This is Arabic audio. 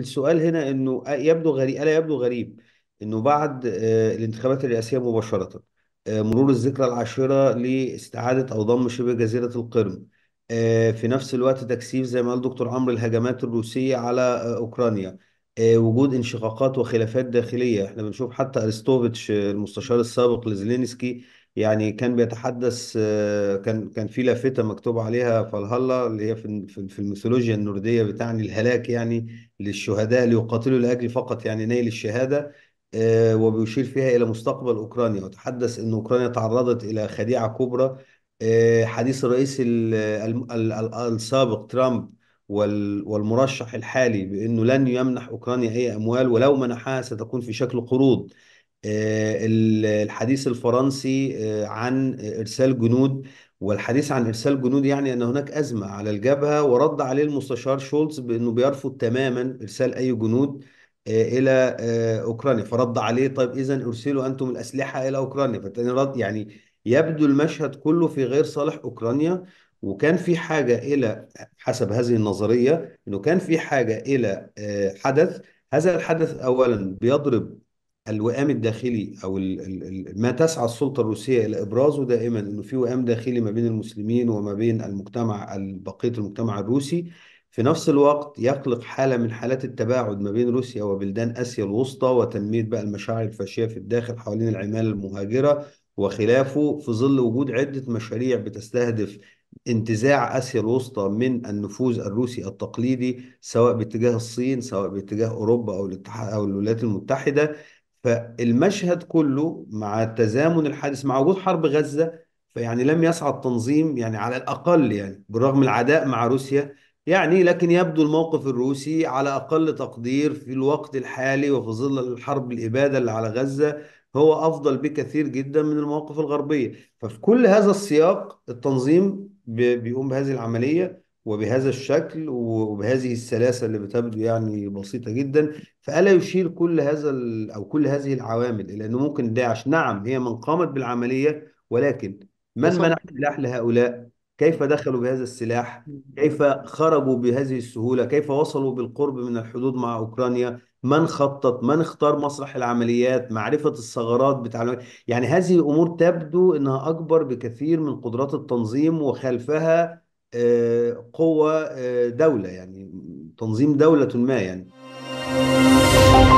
السؤال هنا انه يبدو غريب الا يبدو غريب انه بعد آه، الانتخابات الرئاسيه مباشره آه، مرور الذكرى العاشره لاستعاده او ضم شبه جزيره القرم آه، في نفس الوقت تكثيف زي ما قال دكتور عمرو الهجمات الروسيه على اوكرانيا وجود انشقاقات وخلافات داخليه احنا بنشوف حتى ارستوفيتش المستشار السابق لزلينسكي يعني كان بيتحدث آه، كان كان في لافتة مكتوب عليها فالهلا اللي هي في في الميثولوجيا النوردية بتعني الهلاك يعني للشهداء ليقاتلوا لأجل فقط يعني نيل الشهادة آه، وبيشير فيها إلى مستقبل أوكرانيا وتحدث أن أوكرانيا تعرضت إلى خديعة كبرى آه، حديث الرئيس السابق ترامب والمرشح الحالي بأنه لن يمنح أوكرانيا أي أموال ولو منحها ستكون في شكل قروض آه، الحديث الفرنسي آه، عن إرسال جنود والحديث عن إرسال جنود يعني أن هناك أزمة على الجبهة ورد عليه المستشار شولتز بأنه بيرفض تماما إرسال أي جنود آه، إلى أوكرانيا فرد عليه طيب إذا أرسلوا أنتم الأسلحة إلى أوكرانيا فتاني رد يعني يبدو المشهد كله في غير صالح أوكرانيا وكان في حاجة إلى حسب هذه النظرية أنه كان في حاجة إلى حدث هذا الحدث أولا بيضرب الوئام الداخلي او ما تسعى السلطه الروسيه الى ابرازه دائما انه في وئام داخلي ما بين المسلمين وما بين المجتمع بقيه المجتمع الروسي في نفس الوقت يخلق حاله من حالات التباعد ما بين روسيا وبلدان اسيا الوسطى وتنميه بقى المشاعر الفاشيه في الداخل حوالين العماله المهاجره وخلافه في ظل وجود عده مشاريع بتستهدف انتزاع اسيا الوسطى من النفوذ الروسي التقليدي سواء باتجاه الصين سواء باتجاه اوروبا او الاتحاد او الولايات المتحده فالمشهد كله مع تزامن الحادث مع وجود حرب غزة فيعني لم يسعى التنظيم يعني على الأقل يعني بالرغم العداء مع روسيا يعني لكن يبدو الموقف الروسي على أقل تقدير في الوقت الحالي وفي ظل الحرب الإبادة اللي على غزة هو أفضل بكثير جدا من المواقف الغربية ففي كل هذا السياق التنظيم بيقوم بهذه العملية وبهذا الشكل وبهذه السلاسة اللي بتبدو يعني بسيطة جدا فألا يشير كل هذا أو كل هذه العوامل إلى أنه ممكن داعش نعم هي من قامت بالعملية ولكن من منع السلاح لهؤلاء كيف دخلوا بهذا السلاح كيف خرجوا بهذه السهولة كيف وصلوا بالقرب من الحدود مع أوكرانيا من خطط من اختار مسرح العمليات معرفة الثغرات بتاع يعني هذه الامور تبدو أنها أكبر بكثير من قدرات التنظيم وخلفها آه، قوة آه، دولة يعني تنظيم دولة ما يعني